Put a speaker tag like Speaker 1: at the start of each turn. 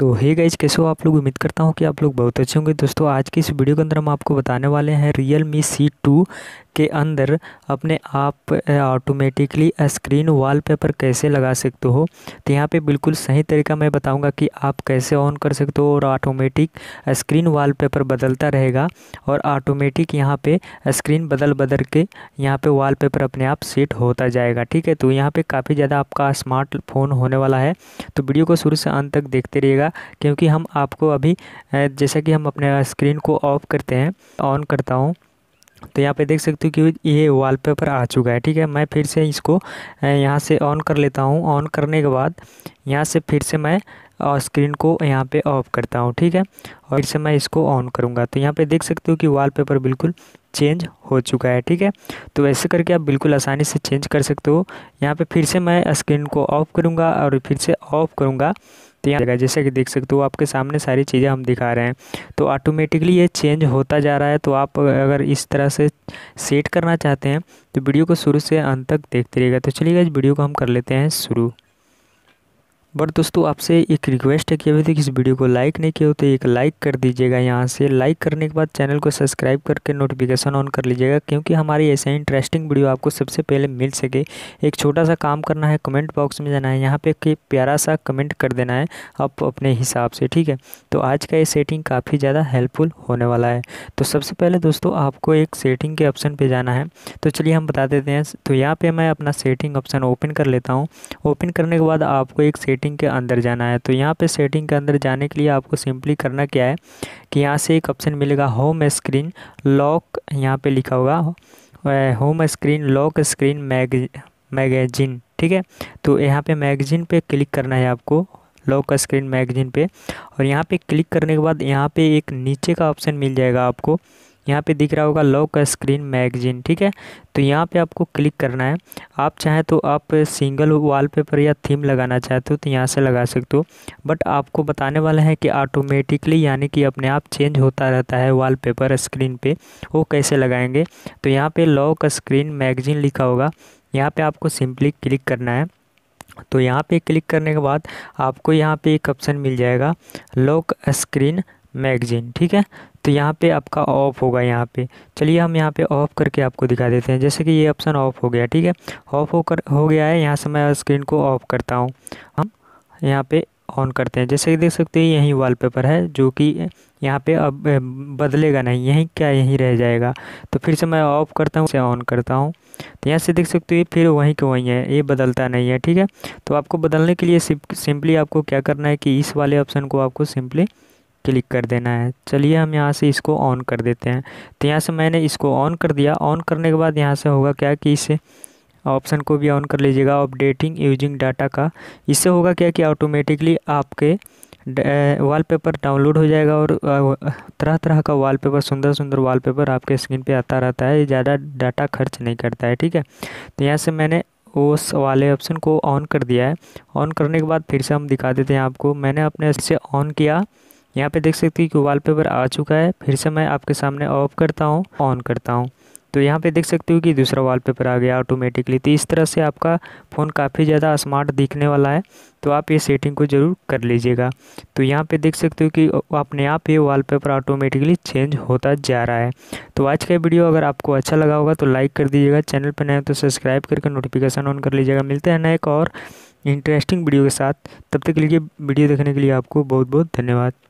Speaker 1: तो hey guys कैसे हो आप लोग उम्मीद करता हूँ कि आप लोग बहुत अच्छे होंगे दोस्तों आज की इस वीडियो के अंदर हम आपको बताने वाले हैं रियल मी सी टू के अंदर अपने आप ऑटोमेटिकली स्क्रीन वॉलपेपर कैसे लगा सकते हो तो यहाँ पे बिल्कुल सही तरीका मैं बताऊँगा कि आप कैसे ऑन कर सकते हो और ऑटोमेटिक स्क्रीन वॉलपेपर बदलता रहेगा और ऑटोमेटिक यहाँ पे स्क्रीन बदल बदल के यहाँ पे वॉलपेपर अपने आप सेट होता जाएगा ठीक है तो यहाँ पर काफ़ी ज़्यादा आपका स्मार्टफोन होने वाला है तो वीडियो को शुरू से अंत तक देखते रहिएगा क्योंकि हम आपको अभी जैसा कि हम अपने स्क्रीन को ऑफ करते हैं ऑन करता हूँ तो यहाँ पे देख सकते हो कि ये वॉलपेपर आ चुका है ठीक है मैं फिर से इसको यहाँ से ऑन कर लेता हूँ ऑन करने के बाद यहाँ से फिर से मैं स्क्रीन को यहाँ पे ऑफ करता हूँ ठीक है और फिर से मैं इसको ऑन करूँगा तो यहाँ पे देख सकते हो कि वॉलपेपर बिल्कुल चेंज हो चुका है ठीक है तो ऐसे करके आप बिल्कुल आसानी से चेंज कर सकते हो यहाँ पे फिर से मैं स्क्रीन को ऑफ़ करूँगा और फिर से ऑफ़ करूँगा तो यहाँ जैसे कि देख सकते हो आपके सामने सारी चीज़ें हम दिखा रहे हैं तो ऑटोमेटिकली ये चेंज होता जा रहा है तो आप अगर इस तरह से सेट करना चाहते हैं तो वीडियो को शुरू से अंत तक देखते रहिएगा तो चलिएगा इस वीडियो को हम कर लेते हैं शुरू बट दोस्तों आपसे एक रिक्वेस्ट है कि अभी तक इस वीडियो को लाइक नहीं किया हो तो एक लाइक कर दीजिएगा यहाँ से लाइक करने के बाद चैनल को सब्सक्राइब करके नोटिफिकेशन ऑन कर लीजिएगा क्योंकि हमारी ऐसे इंटरेस्टिंग वीडियो आपको सबसे पहले मिल सके एक छोटा सा काम करना है कमेंट बॉक्स में जाना है यहाँ पे कि प्यारा सा कमेंट कर देना है आप अपने हिसाब से ठीक है तो आज का ये सेटिंग काफ़ी ज़्यादा हेल्पफुल होने वाला है तो सबसे पहले दोस्तों आपको एक सेटिंग के ऑप्शन पर जाना है तो चलिए हम बता देते हैं तो यहाँ पर मैं अपना सेटिंग ऑप्शन ओपन कर लेता हूँ ओपन करने के बाद आपको एक सेटिंग सेटिंग के अंदर जाना है तो यहाँ पे सेटिंग के अंदर जाने के लिए आपको सिंपली करना क्या है कि यहाँ से एक ऑप्शन मिलेगा होम स्क्रीन लॉक यहाँ पे लिखा होगा home screen lock screen mag magazine ठीक है तो यहाँ पे मैगजीन पे क्लिक करना है आपको लॉक स्क्रीन मैगजीन पे और यहाँ पे क्लिक करने के बाद यहाँ पे एक नीचे का ऑप्शन मिल जाएगा आपको यहाँ पे दिख रहा होगा लॉक स्क्रीन मैगजीन ठीक है तो यहाँ पे आपको क्लिक करना है आप चाहें तो आप सिंगल वॉलपेपर या थीम लगाना चाहते हो तो यहाँ से लगा सकते हो बट आपको बताने वाला है कि ऑटोमेटिकली यानी कि अपने आप चेंज होता रहता है वॉलपेपर स्क्रीन पे वो कैसे लगाएंगे तो यहाँ पे लॉक स्क्रीन मैगजीन लिखा होगा यहाँ पर आपको सिंपली क्लिक करना है तो यहाँ पे क्लिक करने के बाद आपको यहाँ पे एक ऑप्शन मिल जाएगा लॉक स्क्रीन मैगजीन ठीक है तो यहाँ पे आपका ऑफ़ होगा यहाँ पे चलिए हम यहाँ पे ऑफ़ करके आपको दिखा देते हैं जैसे कि ये ऑप्शन ऑफ़ हो गया ठीक है ऑफ़ होकर हो गया है यहाँ से मैं स्क्रीन को ऑफ़ करता हूँ हम यहाँ पे ऑन करते हैं जैसे कि देख सकते हैं यही वॉलपेपर है जो कि यहाँ पे अब बदलेगा नहीं यहीं क्या यहीं रह जाएगा तो फिर से मैं ऑफ़ करता हूँ उसे ऑन करता हूँ तो यहाँ से देख सकते हो फिर वहीं के वहीं है ये बदलता नहीं है ठीक है तो आपको बदलने के लिए सिंपली आपको क्या करना है कि इस वाले ऑप्शन को आपको सिंपली क्लिक कर देना है चलिए हम यहाँ से इसको ऑन कर देते हैं तो यहाँ से मैंने इसको ऑन कर दिया ऑन करने के बाद यहाँ से होगा क्या कि इसे ऑप्शन को भी ऑन कर लीजिएगा अपडेटिंग यूजिंग डाटा का इससे होगा क्या कि ऑटोमेटिकली आपके वॉलपेपर डाउनलोड हो जाएगा और तरह तरह का वॉलपेपर सुंदर सुंदर वॉलपेपर आपके स्क्रीन पे आता रहता है ये ज़्यादा डाटा खर्च नहीं करता है ठीक है तो यहाँ से मैंने उस वाले ऑप्शन को ऑन कर दिया है ऑन करने के बाद फिर से हम दिखा देते हैं आपको मैंने अपने से ऑन किया यहाँ पे देख सकते हैं कि वॉलपेपर आ चुका है फिर से मैं आपके सामने ऑफ करता हूँ ऑन करता हूँ तो यहाँ पे देख सकते हो कि दूसरा वॉलपेपर आ गया ऑटोमेटिकली तो इस तरह से आपका फ़ोन काफ़ी ज़्यादा स्मार्ट दिखने वाला है तो आप ये सेटिंग को ज़रूर कर लीजिएगा तो यहाँ पे देख सकते हो कि अपने आप ये वॉलपेपर ऑटोमेटिकली चेंज होता जा रहा है तो आज का वीडियो अगर आपको अच्छा लगा होगा तो लाइक कर दीजिएगा चैनल पर नए तो सब्सक्राइब करके नोटिफिकेशन ऑन कर लीजिएगा मिलते हैं नए एक और इंटरेस्टिंग वीडियो के साथ तब तक के लिए वीडियो देखने के लिए आपको बहुत बहुत धन्यवाद